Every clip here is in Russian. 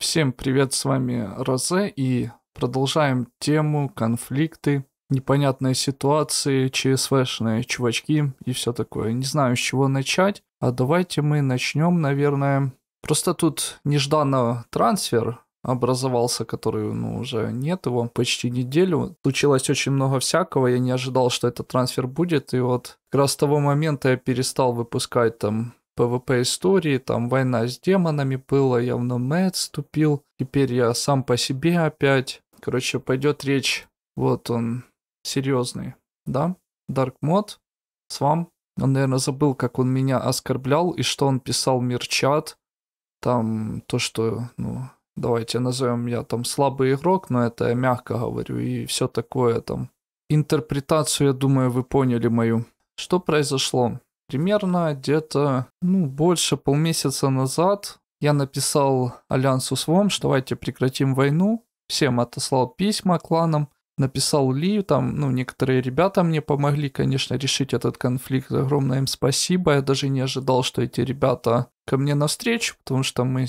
Всем привет, с вами Розе и продолжаем тему конфликты, непонятные ситуации, ЧСВшные чувачки и все такое. Не знаю, с чего начать, а давайте мы начнем, наверное. Просто тут нежданно трансфер образовался, который, ну, уже нет его почти неделю. Случилось очень много всякого, я не ожидал, что этот трансфер будет, и вот как раз с того момента я перестал выпускать там ПВП истории, там война с демонами была, явно в ступил. теперь я сам по себе опять. Короче, пойдет речь, вот он, серьезный, да? Dark мод с вам. Он, наверное, забыл, как он меня оскорблял и что он писал мерчат. Там то, что, ну, давайте назовем я там слабый игрок, но это я мягко говорю, и все такое там. Интерпретацию, я думаю, вы поняли мою. Что произошло? Примерно где-то, ну, больше полмесяца назад я написал Альянсу с ВОМ, что давайте прекратим войну. Всем отослал письма кланам, написал Ли, там, ну, некоторые ребята мне помогли, конечно, решить этот конфликт. Огромное им спасибо. Я даже не ожидал, что эти ребята ко мне навстречу, потому что мы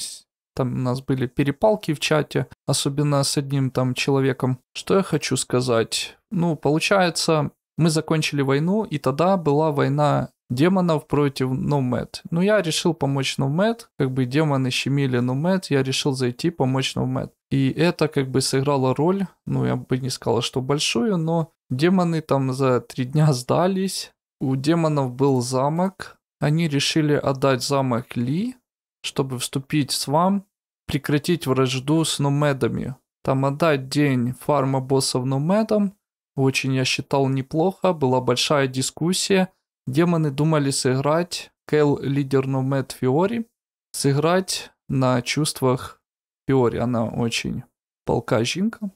там у нас были перепалки в чате, особенно с одним там человеком. Что я хочу сказать? Ну, получается, мы закончили войну, и тогда была война демонов против NoMed. Ну, я решил помочь NoMed, как бы демоны щемили NoMed, я решил зайти помочь NoMed. И это как бы сыграло роль, ну, я бы не сказал, что большую, но демоны там за три дня сдались, у демонов был замок, они решили отдать замок Ли, чтобы вступить с вам, прекратить вражду с номедами. Там отдать день фарма боссов номедам, очень я считал неплохо, была большая дискуссия – Демоны думали сыграть, Кэл лидерну Мэтт Фиори, сыграть на чувствах Фиори, она очень полка жінка,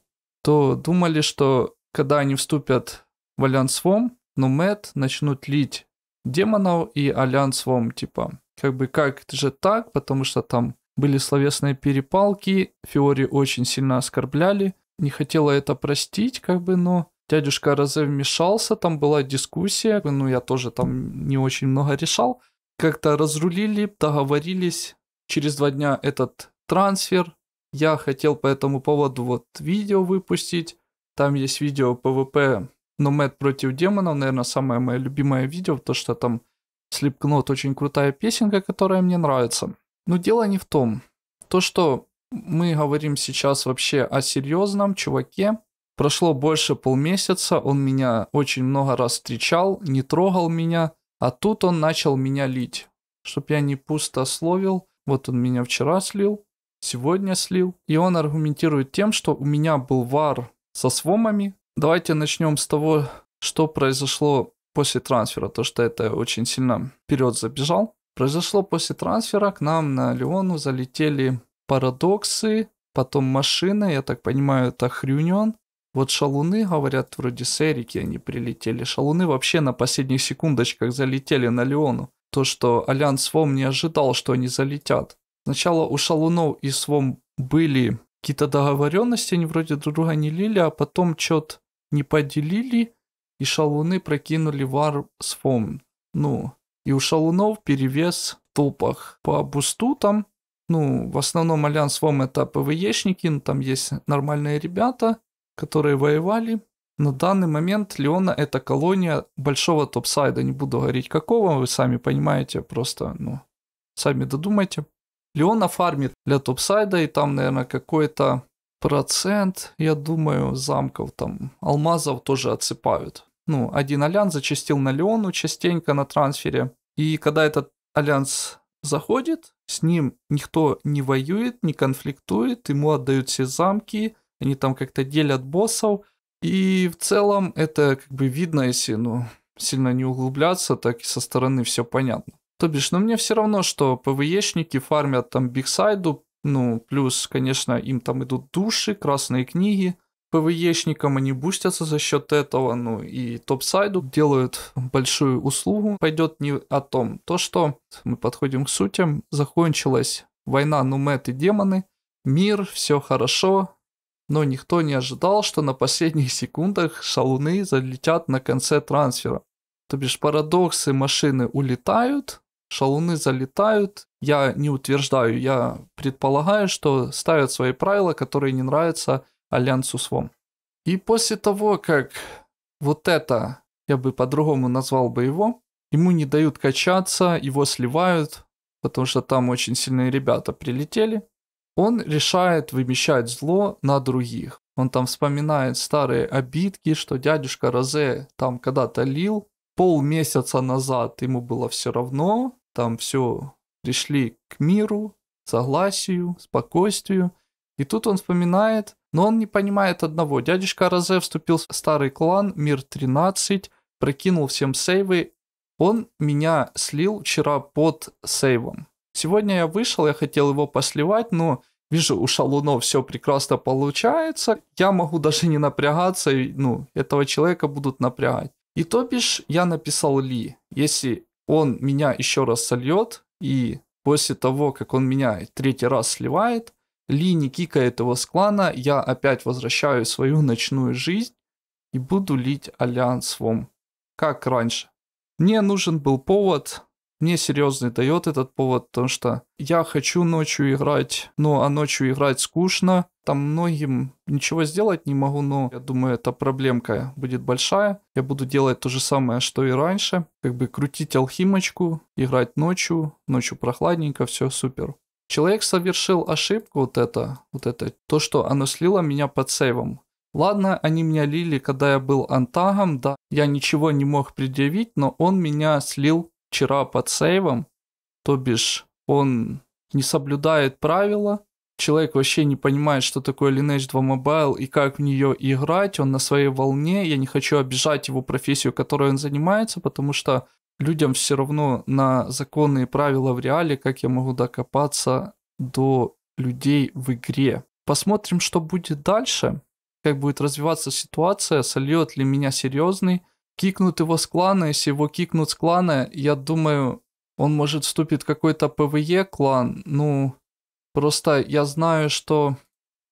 то думали, что когда они вступят в альянс ВОМ, ну Мэтт начнут лить демонов и альянс ВОМ, типа, как бы как это же так, потому что там были словесные перепалки, Фиори очень сильно оскорбляли, не хотела это простить, как бы, но Дядюшка разве вмешался, там была дискуссия, ну я тоже там не очень много решал. Как-то разрулили, договорились. Через два дня этот трансфер. Я хотел по этому поводу вот видео выпустить. Там есть видео ПВП Номед против демонов, наверное, самое мое любимое видео, то, что там Slipknot очень крутая песенка, которая мне нравится. Но дело не в том. То, что мы говорим сейчас вообще о серьезном чуваке, Прошло больше полмесяца, он меня очень много раз встречал, не трогал меня, а тут он начал меня лить. Чтоб я не пусто словил, вот он меня вчера слил, сегодня слил. И он аргументирует тем, что у меня был вар со свомами. Давайте начнем с того, что произошло после трансфера, то что это очень сильно вперед забежал. Произошло после трансфера, к нам на Леону залетели парадоксы, потом машины, я так понимаю, это Хрюнион. Вот шалуны, говорят, вроде сэрики они прилетели. Шалуны вообще на последних секундочках залетели на Леону. То, что Альянс Вом не ожидал, что они залетят. Сначала у шалунов и Свом были какие-то договоренности, они вроде друг друга не лили, а потом что-то не поделили, и шалуны прокинули вар с Ну, и у шалунов перевес в толпах. По бусту там, ну, в основном Альянс Фом это ПВЕшники, ну, там есть нормальные ребята, которые воевали. На данный момент Леона это колония большого топсайда, не буду говорить какого, вы сами понимаете, просто, ну, сами додумайте. Леона фармит для топсайда, и там, наверное, какой-то процент, я думаю, замков там, алмазов тоже отсыпают. Ну, один альянс зачастил на Леону частенько на трансфере. И когда этот альянс заходит, с ним никто не воюет, не конфликтует, ему отдают все замки, они там как-то делят боссов. И в целом это как бы видно, если ну, сильно не углубляться, так и со стороны все понятно. То бишь, но ну, мне все равно, что ПВЕшники фармят там бигсайду, ну, плюс, конечно, им там идут души, красные книги, ПВЕшникам они бустятся за счет этого, ну и топсайду делают большую услугу. Пойдет не о том, то что мы подходим к сутям, закончилась война Нумет и демоны, мир, все хорошо, но никто не ожидал, что на последних секундах шалуны залетят на конце трансфера. То бишь парадоксы машины улетают, шалуны залетают. Я не утверждаю, я предполагаю, что ставят свои правила, которые не нравятся Альянсу Свом. И после того, как вот это, я бы по-другому назвал бы его, ему не дают качаться, его сливают, потому что там очень сильные ребята прилетели он решает вымещать зло на других. Он там вспоминает старые обидки, что дядюшка Розе там когда-то лил. Полмесяца назад ему было все равно. Там все пришли к миру, согласию, спокойствию. И тут он вспоминает, но он не понимает одного. Дядюшка Розе вступил в старый клан Мир-13, прокинул всем сейвы. Он меня слил вчера под сейвом. Сегодня я вышел, я хотел его посливать, но вижу, у Шалуно все прекрасно получается. Я могу даже не напрягаться, ну, этого человека будут напрягать. И то бишь я написал Ли. Если он меня еще раз сольет, и после того, как он меня третий раз сливает, ли не кикает его с клана, я опять возвращаю свою ночную жизнь и буду лить альянс Вом, как раньше. Мне нужен был повод мне серьезно дает этот повод, потому что я хочу ночью играть, ну а ночью играть скучно. Там многим ничего сделать не могу, но я думаю, эта проблемка будет большая. Я буду делать то же самое, что и раньше. Как бы крутить алхимочку, играть ночью, ночью прохладненько, все супер. Человек совершил ошибку вот это, вот это, то, что оно слило меня под сейвом. Ладно, они меня лили, когда я был антагом, да, я ничего не мог предъявить, но он меня слил вчера под сейвом, то бишь он не соблюдает правила, человек вообще не понимает, что такое Lineage 2 Mobile и как в нее играть, он на своей волне, я не хочу обижать его профессию, которой он занимается, потому что людям все равно на законные правила в реале, как я могу докопаться до людей в игре. Посмотрим, что будет дальше, как будет развиваться ситуация, сольет ли меня серьезный кикнут его с клана, если его кикнут с клана, я думаю, он может вступит в какой-то ПВЕ клан, ну, просто я знаю, что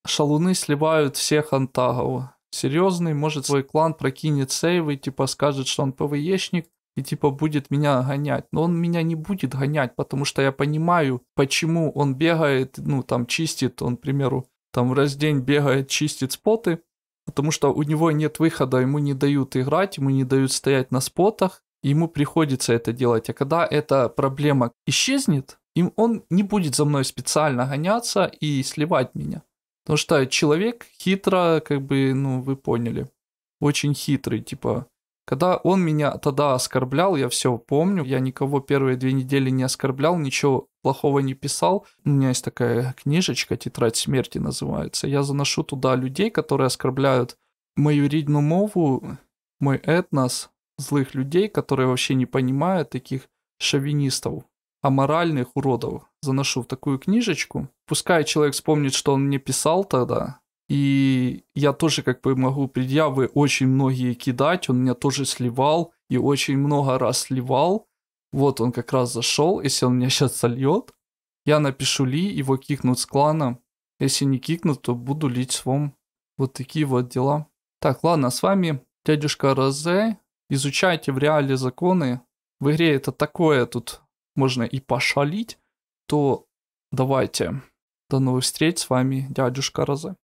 шалуны сливают всех антагов. Серьезный, может свой клан прокинет сейвы, типа скажет, что он ПВЕшник, и типа будет меня гонять. Но он меня не будет гонять, потому что я понимаю, почему он бегает, ну там чистит, он, к примеру, там раз в день бегает, чистит споты, потому что у него нет выхода, ему не дают играть, ему не дают стоять на спотах, ему приходится это делать. А когда эта проблема исчезнет, им он не будет за мной специально гоняться и сливать меня. Потому что человек хитро, как бы, ну, вы поняли, очень хитрый, типа, когда он меня тогда оскорблял, я все помню, я никого первые две недели не оскорблял, ничего плохого не писал. У меня есть такая книжечка «Тетрадь смерти» называется. Я заношу туда людей, которые оскорбляют мою рідну мову, мой этнос, злых людей, которые вообще не понимают таких шовинистов, аморальных уродов. Заношу в такую книжечку. Пускай человек вспомнит, что он мне писал тогда, и я тоже как бы могу предъявы очень многие кидать. Он меня тоже сливал и очень много раз сливал. Вот он как раз зашел. Если он меня сейчас сольет, я напишу Ли, его кикнут с клана. Если не кикнут, то буду лить с вам. Вот такие вот дела. Так, ладно, с вами дядюшка Розе. Изучайте в реале законы. В игре это такое, тут можно и пошалить. То давайте. До новых встреч, с вами дядюшка Розе.